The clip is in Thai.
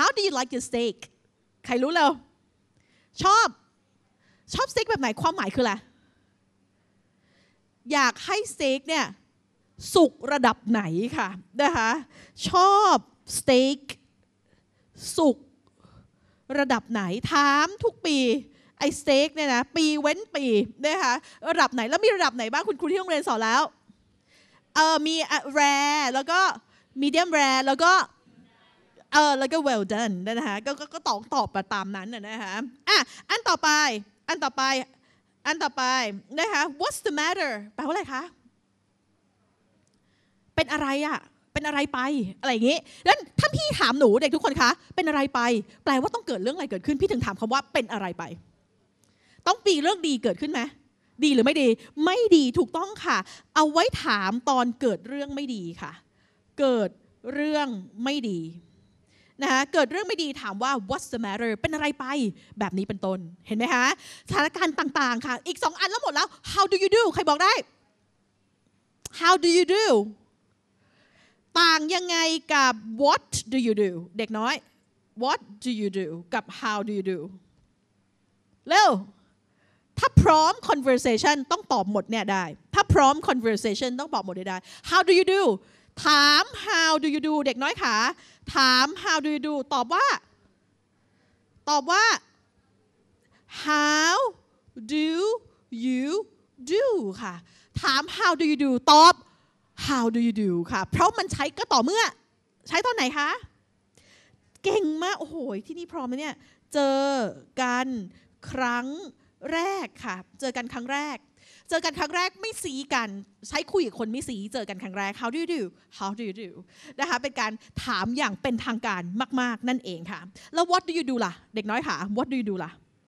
how do you like your steak ใครรู้เร็วชอบ ชอบสเต็กแบบไหน ความหมายคืออะไร อยากให้สเต็กเนี่ยสุกระดับไหนค่ะ นะคะ ชอบสเต็กสุกระดับไหนถามทุกปีไอสเต็กเนี่ยนะปีเว้นปีนะคะระดับไหน แล้วมีระดับไหนบ้าง คุณครูที่โรงเรียนสอนแล้วเออมีแรแล้วก็มีเดียมแรแล้วก็เออแล้วก็ well done นะคะก็ก็ตอบตอบตามนั้นนะคะอ่ะอันต่อไป อันต่อไป อันต่อไปนะคะ what's the matter แปลว่าอะไรคะเป็นอะไรอะเป็นอะไรไป อะไรอย่างงี้แล้วถ้าพี่ถามหนูเด็กทุกคนคะเป็นอะไรไป แปลว่าต้องเกิดเรื่องอะไรเกิดขึ้น พี่ถึงถามคำว่า เป็นอะไรไป ต้องปีเรื่องดีเกิดขึ้นไหมดีหรือไม่ดี ไม่ดีถูกต้องค่ะ เอาไว้ถามตอนเกิดเรื่องไม่ดีค่ะ เกิดเรื่องไม่ดีนะคะเกิดเรื่องไม่ดีถามว่า what's the matter เป็นอะไรไป แบบนี้เป็นต้นเห็นไหมคะสถานการณ์ต่างๆค่ะอีกงอันแล้วหมดแล้ว how do you do ใครบอกได้ how do you do ต่างยังไงกับ what do you do เด็กน้อย what do you do กับ how do you do เร็วถ้าพร้อม conversation ต้องตอบหมดเนี่ยได้ ถ้าพร้อม conversation ต้องตอบหมดได้ how do you do ถาม how do you do เด็กน้อยขาถาม how do you do ตอบว่า ตอบว่า how do you do ค่ะถาม how do you do ตอบ how do you do ค่ะเพราะมันใช้ก็ต่อเมื่อ ใช้ตอนไหนคะเก่งมากโอ้โหที่นี่พร้อมไหมเนี่ยเจอกัน ครั้งแรกค่ะ เจอกันครั้งแรก เจอกันครั้งแรกไม่สีกัน ใช้คุยกับคนไม่สี เจอกันครั้งแรก how do you do how do you do นะคะเป็นการถามอย่างเป็นทางการมาก ๆนั่นเองค่ะแล้ว what do you do ล่ะเด็กน้อยค่ะ what do you do ล่ะ